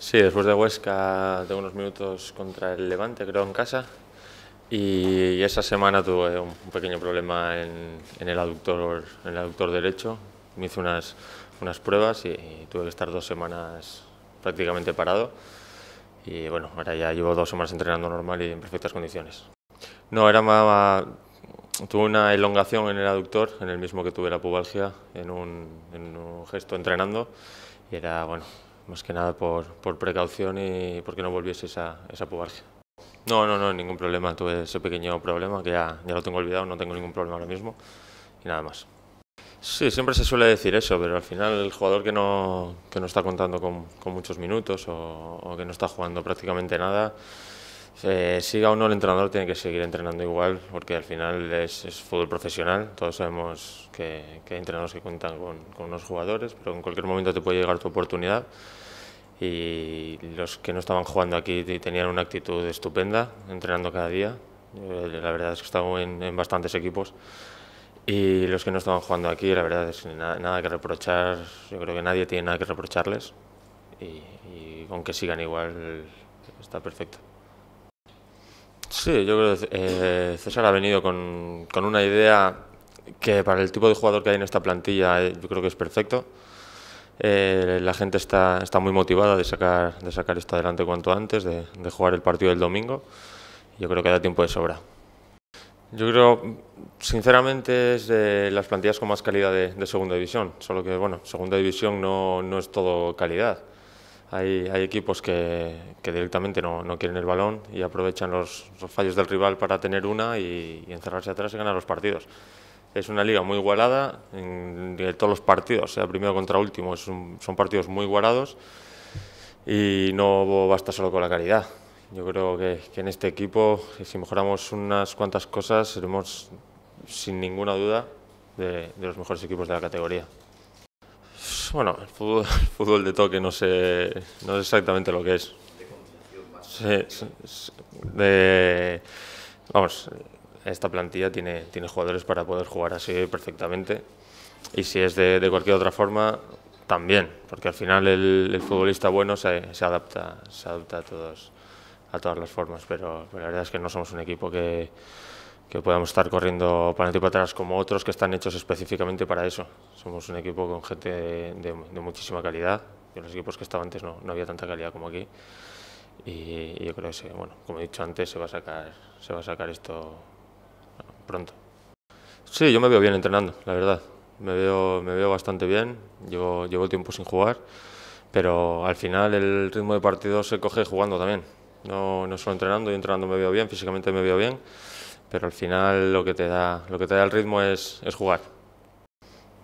Sí, después de Huesca tengo unos minutos contra el Levante, creo, en casa. Y esa semana tuve un pequeño problema en, el, aductor, en el aductor derecho. Me hice unas, unas pruebas y, tuve que estar dos semanas prácticamente parado. Y bueno, ahora ya llevo dos semanas entrenando normal y en perfectas condiciones. No, era más, tuve una elongación en el aductor, en el mismo que tuve la pubalgia, en un, en un gesto entrenando. Y era, bueno, más que nada por, por precaución y porque no volviese esa, esa No, no, no, ningún problema. Tuve ese pequeño problema que ya, ya lo tengo olvidado, no tengo ningún problema ahora mismo y nada más. Sí, siempre se suele decir eso, pero al final el jugador que no, que no está contando con, con muchos minutos o, o que no está jugando prácticamente nada, eh, siga o no el entrenador, tiene que seguir entrenando igual, porque al final es, fútbol profesional. Todos sabemos que, hay entrenadores que cuentan con, unos jugadores, pero en cualquier momento te puede llegar tu oportunidad. Y los que no estaban jugando aquí tenían una actitud estupenda, entrenando cada día. Eh, la verdad es que he en, bastantes equipos. Y los que no estaban jugando aquí, la verdad es que nada, que reprochar. Yo creo que nadie tiene nada que reprocharles. Y, y aunque sigan igual, está perfecto. Sí, yo creo que eh, César ha venido con, con, una idea que para el tipo de jugador que hay en esta plantilla eh, yo creo que es perfecto. Eh, la gente está, está muy motivada de sacar, de sacar esto adelante cuanto antes, de, jugar el partido del domingo. Yo creo que da tiempo de sobra. Yo creo, sinceramente, es de las plantillas con más calidad de, de segunda división. Solo que, bueno, segunda división no, no es todo calidad. Hay, equipos que, directamente no, quieren el balón y aprovechan los, fallos del rival para tener una y, encerrarse atrás y ganar los partidos. Es una liga muy igualada en, todos los partidos, sea primero contra último, son partidos muy igualados y no basta solo con la calidad. Yo creo que, en este equipo, si mejoramos unas cuantas cosas, seremos sin ninguna duda de los mejores equipos de la categoría bueno, el fútbol, de toque no sé, no sé exactamente lo que es. vamos, esta plantilla tiene, tiene jugadores para poder jugar así perfectamente. Y si es de, cualquier otra forma, también, porque al final el, futbolista bueno se, adapta, se adapta a, todos, a todas las formas, pero la verdad es que no somos un equipo que que podamos estar corriendo para adelante y para atrás como otros que están hechos específicamente para eso. Somos un equipo con gente de, muchísima calidad. En los equipos que estaba antes no, había tanta calidad como aquí. Y, yo creo que, bueno, como he dicho antes, se va a sacar, se va a sacar esto pronto. Sí, yo me veo bien entrenando, la verdad. Me veo, me veo bastante bien. Llevo, tiempo sin jugar, pero al final el ritmo de partido se coge jugando también. No, no solo entrenando, yo entrenando me veo bien, físicamente me veo bien pero al final lo que te da, lo que te da el ritmo es, es jugar.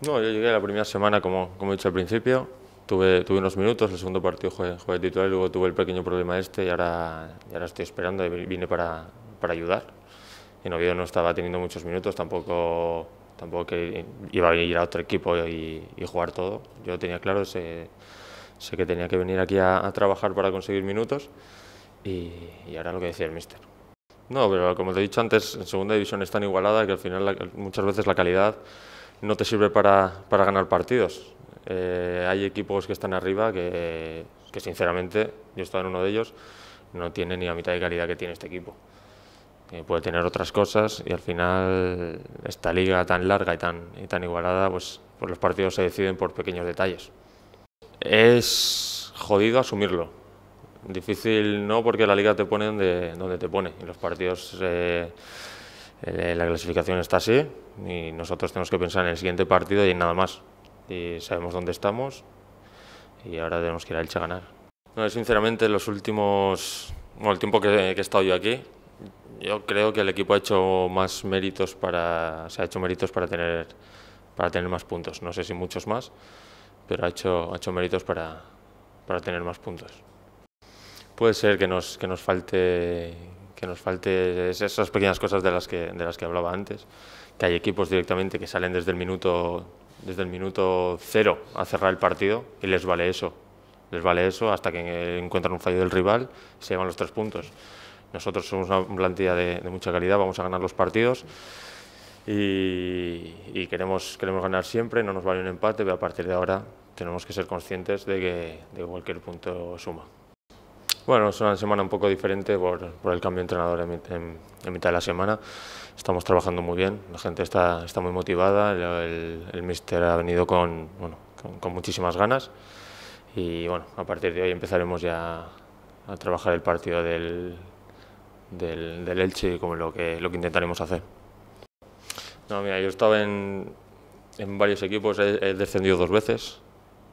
No, yo llegué la primera semana, como, como he dicho al principio, tuve, tuve unos minutos, el segundo partido jugué, titular y luego tuve el pequeño problema este y ahora, ahora estoy esperando, y vine para, para ayudar. En Oviedo no estaba teniendo muchos minutos, tampoco, tampoco que iba a ir a otro equipo y, jugar todo. Yo tenía claro, sé, sé que tenía que venir aquí a, a trabajar para conseguir minutos y, y ahora lo que decía el mister. No, pero como te he dicho antes, en segunda división es tan igualada que al final muchas veces la calidad no te sirve para, ganar partidos. Eh, hay equipos que están arriba que, sinceramente, yo he estado en uno de ellos, no tiene ni la mitad de calidad que tiene este equipo. Eh, puede tener otras cosas y al final esta liga tan larga y tan, tan igualada, pues, pues los partidos se deciden por pequeños detalles. Es jodido asumirlo, Difícil no, porque la liga te pone donde, donde te pone. y los partidos eh, eh, la clasificación está así y nosotros tenemos que pensar en el siguiente partido y en nada más. Y sabemos dónde estamos y ahora tenemos que ir a Elche a ganar. No, sinceramente, los últimos, el tiempo que, he estado yo aquí, yo creo que el equipo ha hecho más méritos para, se ha hecho méritos para tener, para tener más puntos. No sé si muchos más, pero ha hecho, ha hecho méritos para, para tener más puntos. Puede ser que nos, que nos falte que nos falte esas pequeñas cosas de las que de las que hablaba antes, que hay equipos directamente que salen desde el minuto desde el minuto cero a cerrar el partido y les vale eso, les vale eso hasta que encuentran un fallo del rival y se llevan los tres puntos. Nosotros somos una plantilla de, mucha calidad, vamos a ganar los partidos y, queremos queremos ganar siempre, no nos vale un empate, pero a partir de ahora tenemos que ser conscientes de que, de que cualquier punto suma. Bueno, es una semana un poco diferente por, el cambio de entrenador en, mitad de la semana. Estamos trabajando muy bien, la gente está, está muy motivada, el, el mister ha venido con, muchísimas ganas y bueno, a partir de hoy empezaremos ya a trabajar el partido del, del, del Elche como lo que, lo que intentaremos hacer. No, mira, yo estaba en, en varios equipos, he descendido dos veces,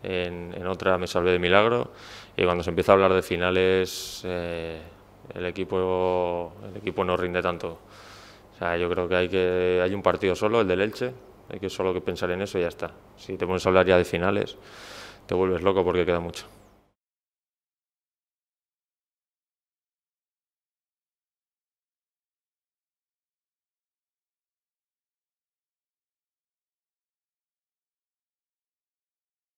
en, otra me salvé de milagro. Y cuando se empieza a hablar de finales, eh, el, equipo, el equipo no rinde tanto. yo creo que hay, que hay un partido solo, el del Elche, hay que solo que pensar en eso y ya está. Si te pones a hablar ya de finales, te vuelves loco porque queda mucho.